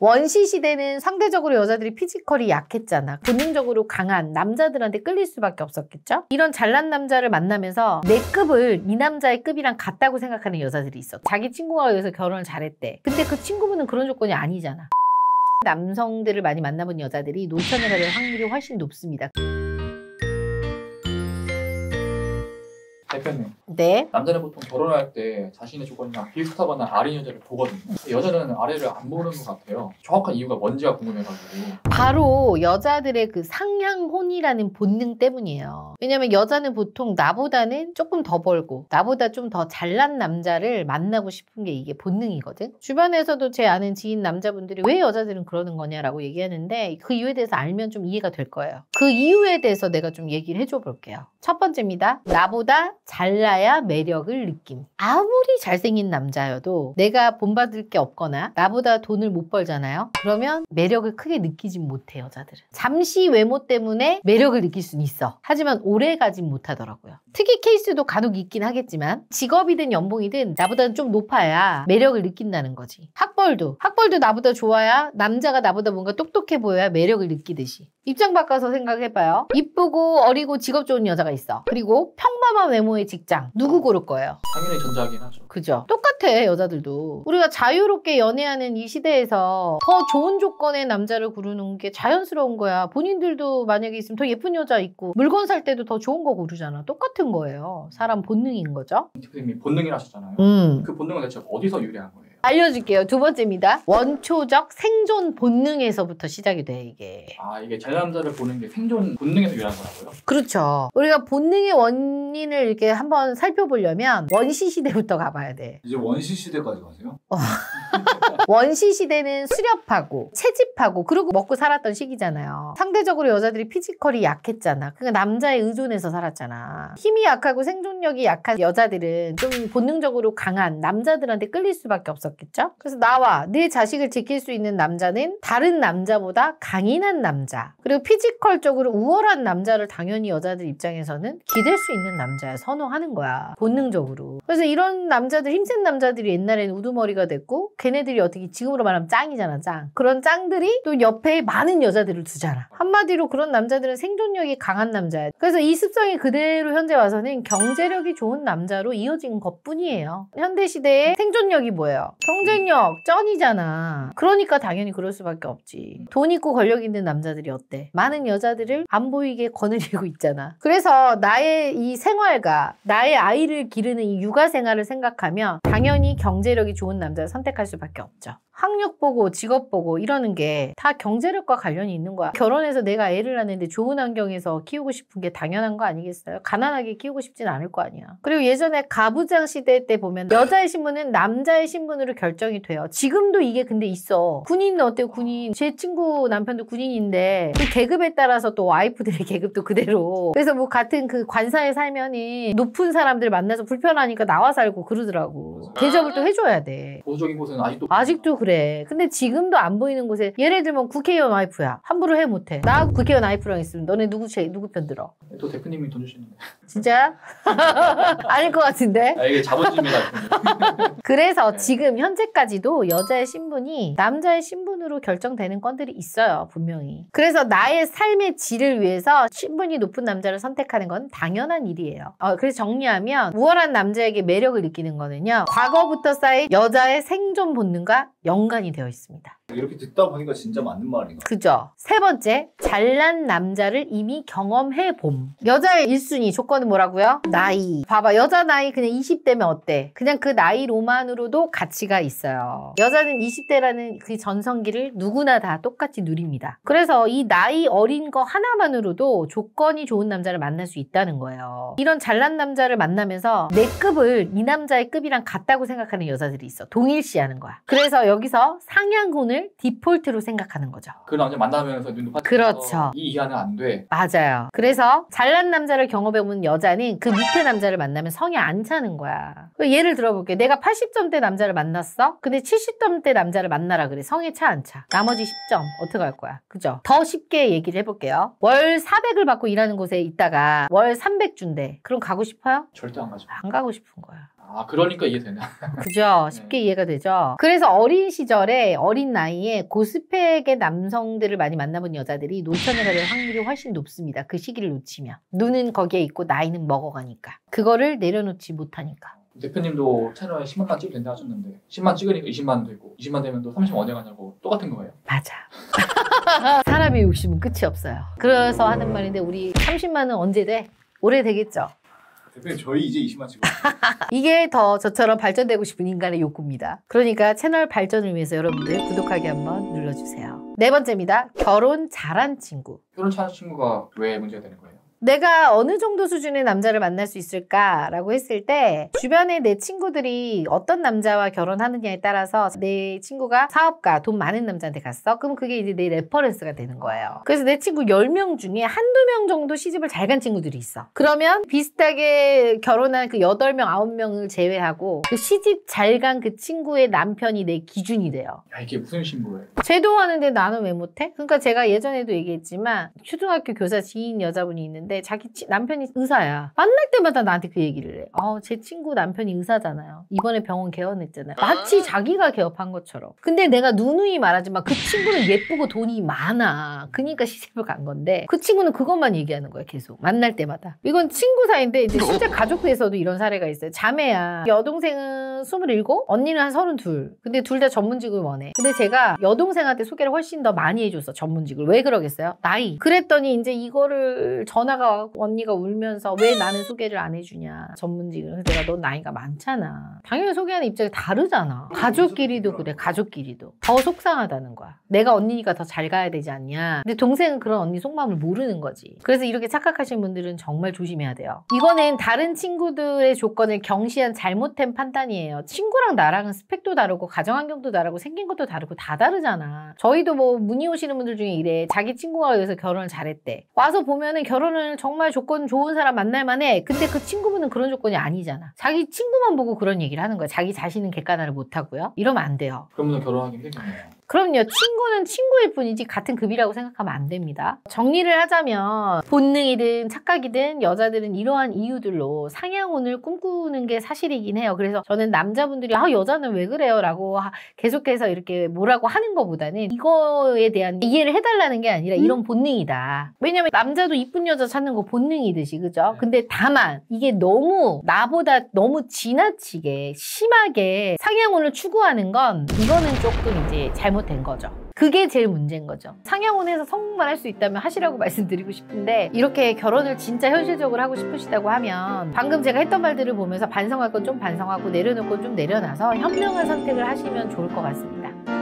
원시 시대는 상대적으로 여자들이 피지컬이 약했잖아. 본능적으로 강한 남자들한테 끌릴 수밖에 없었겠죠? 이런 잘난 남자를 만나면서 내 급을 이 남자의 급이랑 같다고 생각하는 여자들이 있어. 자기 친구가 여기서 결혼을 잘했대. 근데 그 친구분은 그런 조건이 아니잖아. 남성들을 많이 만나본 여자들이 노처녀가될 확률이 훨씬 높습니다. 대표님. 네. 남자는 보통 결혼할 때 자신의 조건이나 비슷하거나 아린 여자를 보거든요. 여자는 아래를 안 보는 것 같아요. 정확한 이유가 뭔지가 궁금해가지고. 바로 여자들의 그 상향혼이라는 본능 때문이에요. 왜냐면 여자는 보통 나보다는 조금 더 벌고 나보다 좀 더 잘난 남자를 만나고 싶은 게 이게 본능이거든. 주변에서도 제 아는 지인 남자분들이 왜 여자들은 그러는 거냐라고 얘기하는데 그 이유에 대해서 알면 좀 이해가 될 거예요. 그 이유에 대해서 내가 좀 얘기를 해줘 볼게요. 첫 번째입니다. 나보다 잘나야 매력을 느낌. 아무리 잘생긴 남자여도 내가 본받을 게 없거나 나보다 돈을 못 벌잖아요. 그러면 매력을 크게 느끼진 못해 여자들은. 잠시 외모 때문에 매력을 느낄 수는 있어. 하지만 오래 가진 못하더라고요. 특이 케이스도 간혹 있긴 하겠지만 직업이든 연봉이든 나보다는 좀 높아야 매력을 느낀다는 거지. 학벌도 학벌도 나보다 좋아야 남자가 나보다 뭔가 똑똑해 보여야 매력을 느끼듯이 입장 바꿔서 생각해봐요. 이쁘고 어리고 직업 좋은 여자가 있어. 그리고 평범한 외모의 직장. 누구 고를 거예요? 당연히 전자하긴 하죠. 그죠. 똑같아, 여자들도. 우리가 자유롭게 연애하는 이 시대에서 더 좋은 조건의 남자를 고르는 게 자연스러운 거야. 본인들도 만약에 있으면 더 예쁜 여자 있고 물건 살 때도 더 좋은 거 고르잖아. 똑같은 거예요. 사람 본능인 거죠. 대표님이 본능이라 하셨잖아요. 음. 그 본능은 대체 어디서 유래한 거예요? 알려줄게요. 두 번째입니다. 원초적 생존 본능에서부터 시작이 돼 이게. 아 이게 잘남자를 보는 게 생존 본능에서 유래한 거라고요? 그렇죠. 우리가 본능의 원인을 이렇게 한번 살펴보려면 원시 시대부터 가봐야 돼. 이제 원시 시대까지 가세요? 어. 원시 시대는 수렵하고 채집하고 그러고 먹고 살았던 시기잖아요. 상대적으로 여자들이 피지컬이 약했잖아. 그러니까 남자에 의존해서 살았잖아. 힘이 약하고 생존력이 약한 여자들은 좀 본능적으로 강한 남자들한테 끌릴 수밖에 없었겠죠. 그래서 나와 내 자식을 지킬 수 있는 남자는 다른 남자보다 강인한 남자 그리고 피지컬적으로 우월한 남자를 당연히 여자들 입장에서는 기댈 수 있는 남자야 선호하는 거야 본능적으로. 그래서 이런 남자들 힘센 남자들이 옛날에는 우두머리가 됐고 걔네들이 어떻게 되게 지금으로 말하면 짱이잖아, 짱. 그런 짱들이 또 옆에 많은 여자들을 두잖아. 한마디로 그런 남자들은 생존력이 강한 남자야. 그래서 이 습성이 그대로 현재 와서는 경제력이 좋은 남자로 이어진 것 뿐이에요. 현대 시대의 생존력이 뭐예요? 경쟁력, 쩐이잖아. 그러니까 당연히 그럴 수밖에 없지. 돈 있고 권력 있는 남자들이 어때? 많은 여자들을 안 보이게 거느리고 있잖아. 그래서 나의 이 생활과 나의 아이를 기르는 이 육아 생활을 생각하면 당연히 경제력이 좋은 남자를 선택할 수밖에 없죠. 있죠. 학력 보고 직업 보고 이러는 게 다 경제력과 관련이 있는 거야. 결혼해서 내가 애를 낳는데 좋은 환경에서 키우고 싶은 게 당연한 거 아니겠어요? 가난하게 키우고 싶진 않을 거 아니야. 그리고 예전에 가부장 시대 때 보면 여자의 신분은 남자의 신분으로 결정이 돼요. 지금도 이게 근데 있어. 군인은 어때요? 군인. 제 친구 남편도 군인인데 그 계급에 따라서 또 와이프들의 계급도 그대로. 그래서 뭐 같은 그 관사에 살면이 높은 사람들 만나서 불편하니까 나와 살고 그러더라고. 아. 대접을 또 해줘야 돼. 보적인 곳은 아직도 아직도 그래. 근데 지금도 안 보이는 곳에 예를 들면 국회의원 와이프야. 함부로 해 못해. 나 국회의원 와이프랑 있으면 너네 누구 제, 누구 편 들어? 또 대표님이 돈 주시는데. 진짜 아닐 것 같은데. 아, 이게 자본주의 같 그래서 네. 지금 현재까지도 여자의 신분이 남자의 신분으로 결정되는 건들이 있어요, 분명히. 그래서 나의 삶의 질을 위해서 신분이 높은 남자를 선택하는 건 당연한 일이에요. 어, 그래서 정리하면 우월한 남자에게 매력을 느끼는 거는요, 과거부터 쌓인 여자의 생존 본능과 연관이 되어 있습니다. 이렇게 듣다 보니까 진짜 맞는 말인 것 그죠. 세 번째, 잘난 남자를 이미 경험해 봄. 여자의 1순위 조건은 뭐라고요? 나이. 봐봐, 여자 나이 그냥 20대면 어때? 그냥 그 나이로만으로도 가치가 있어요. 여자는 20대라는 그 전성기를 누구나 다 똑같이 누립니다. 그래서 이 나이 어린 거 하나만으로도 조건이 좋은 남자를 만날 수 있다는 거예요. 이런 잘난 남자를 만나면서 내 급을 이 남자의 급이랑 같다고 생각하는 여자들이 있어. 동일시하는 거야. 그래서 여기서 상향군을 디폴트로 생각하는 거죠. 그 남자 만나면서 눈도 파 그렇죠. 이 이하는 안 돼. 맞아요. 그래서 잘난 남자를 경험해본 여자는 그 밑에 남자를 만나면 성이 안 차는 거야. 예를 들어볼게. 내가 80점대 남자를 만났어? 근데 70점대 남자를 만나라 그래. 성에 차 안 차. 나머지 10점 어떻게 할 거야? 그죠? 더 쉽게 얘기를 해볼게요. 월 400을 받고 일하는 곳에 있다가 월 300 준대. 그럼 가고 싶어요? 절대 안 가죠. 안 가고 싶은 거야. 아, 그러니까 이해되네. 그죠? 쉽게 네. 이해가 되죠? 그래서 어린 시절에, 어린 나이에 고스펙의 남성들을 많이 만나본 여자들이 노천을 할 확률이 훨씬 높습니다. 그 시기를 놓치면. 눈은 거기에 있고, 나이는 먹어가니까. 그거를 내려놓지 못하니까. 대표님도 채널에 10만만 찍으면 된다 하셨는데 10만 찍으니까 20만 되고 20만 되면 또 30만 어디 가냐고 똑같은 거예요 맞아 사람의 욕심은 끝이 없어요 그래서 하는 말인데 우리 30만은 언제 돼? 오래 되겠죠 대표님 저희 이제 20만 찍어. 이게 더 저처럼 발전되고 싶은 인간의 욕구입니다. 그러니까 채널 발전을 위해서 여러분들 구독하기 한번 눌러주세요. 네 번째입니다. 결혼 잘한 친구. 결혼 잘한 친구가 왜 문제가 되는 거예요? 내가 어느 정도 수준의 남자를 만날 수 있을까라고 했을 때 주변에 내 친구들이 어떤 남자와 결혼하느냐에 따라서 내 친구가 사업가 돈 많은 남자한테 갔어 그럼 그게 이제 내 레퍼런스가 되는 거예요 그래서 내 친구 10명 중에 한두 명 정도 시집을 잘 간 친구들이 있어 그러면 비슷하게 결혼한 그 8명 9명을 제외하고 그 시집 잘 간 그 친구의 남편이 내 기준이 돼요 야, 이게 무슨 신고예요? 제도 하는데 나는 왜 못해? 그러니까 제가 예전에도 얘기했지만 초등학교 교사 지인 여자분이 있는데 있는데 자기 치, 남편이 의사야. 만날 때마다 나한테 그 얘기를 해. 어, 제 친구 남편이 의사잖아요. 이번에 병원 개원했잖아요. 마치 아. 자기가 개업한 것처럼. 근데 내가 누누이 말하지만 그 친구는 예쁘고 돈이 많아. 그니까 시집을 간 건데 그 친구는 그것만 얘기하는 거야 계속 만날 때마다. 이건 친구 사이인데 이제 실제 가족에서도 이런 사례가 있어요. 자매야. 여동생은 27 언니는 한 32. 근데 둘 다 전문직을 원해. 근데 제가 여동생한테 소개를 훨씬 더 많이 해줬어 전문직을. 왜 그러겠어요? 나이. 그랬더니 이제 이거를 전화가 그가 언니가 울면서 왜 나는 소개를 안 해주냐 전문직을 그래서 내가 넌 나이가 많잖아 당연히 소개하는 입장이 다르잖아 음, 가족끼리도 그래 가족끼리도 더 속상하다는 거야 내가 언니니까 더 잘 가야 되지 않냐 근데 동생은 그런 언니 속마음을 모르는 거지 그래서 이렇게 착각하시는 분들은 정말 조심해야 돼요 이거는 다른 친구들의 조건을 경시한 잘못된 판단이에요 친구랑 나랑은 스펙도 다르고 가정환경도 다르고 생긴 것도 다르고 다 다르잖아 저희도 뭐 문의 오시는 분들 중에 이래 자기 친구가 여기서 결혼을 잘했대 와서 보면은 결혼을 나는 정말 조건 좋은 사람 만날 만해. 근데 그 친구분은 그런 조건이 아니잖아. 자기 친구만 보고 그런 얘기를 하는 거야. 자기 자신은 객관화를 못 하고요. 이러면 안 돼요. 그러면 결혼하기 힘들겠네요. 그럼요. 친구는 친구일 뿐이지 같은 급이라고 생각하면 안 됩니다. 정리를 하자면 본능이든 착각이든 여자들은 이러한 이유들로 상향운을 꿈꾸는 게 사실이긴 해요. 그래서 저는 남자분들이 아 여자는 왜 그래요? 라고 계속해서 이렇게 뭐라고 하는 것보다는 이거에 대한 이해를 해달라는 게 아니라 이런 음. 본능이다. 왜냐면 남자도 이쁜 여자 찾는 거 본능이듯이 그죠? 네. 근데 다만 이게 너무 나보다 너무 지나치게 심하게 상향운을 추구하는 건 이거는 조금 이제 잘못 잘못된 거죠. 그게 제일 문제인 거죠. 상영혼에서 성공만 할 수 있다면 하시라고 말씀드리고 싶은데 이렇게 결혼을 진짜 현실적으로 하고 싶으시다고 하면 방금 제가 했던 말들을 보면서 반성할 건 좀 반성하고 내려놓고좀 내려놔서 현명한 선택을 하시면 좋을 것 같습니다.